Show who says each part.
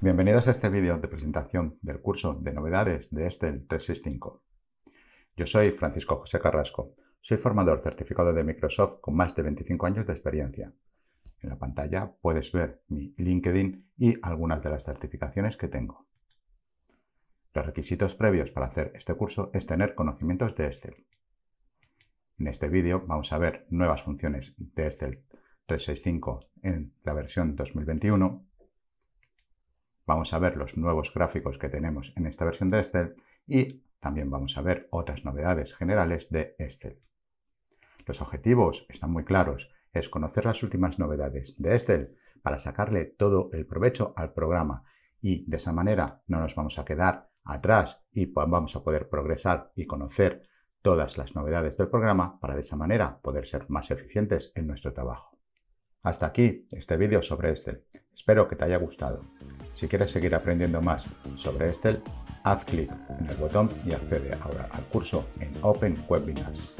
Speaker 1: Bienvenidos a este vídeo de presentación del curso de novedades de Estel 365. Yo soy Francisco José Carrasco, soy formador certificado de Microsoft con más de 25 años de experiencia. En la pantalla puedes ver mi LinkedIn y algunas de las certificaciones que tengo. Los requisitos previos para hacer este curso es tener conocimientos de Excel. En este vídeo vamos a ver nuevas funciones de Estel 365 en la versión 2021 Vamos a ver los nuevos gráficos que tenemos en esta versión de Excel y también vamos a ver otras novedades generales de Excel. Los objetivos están muy claros. Es conocer las últimas novedades de Excel para sacarle todo el provecho al programa y de esa manera no nos vamos a quedar atrás y vamos a poder progresar y conocer todas las novedades del programa para de esa manera poder ser más eficientes en nuestro trabajo. Hasta aquí este vídeo sobre Excel. Espero que te haya gustado. Si quieres seguir aprendiendo más sobre Excel, haz clic en el botón y accede ahora al curso en Open Webinars.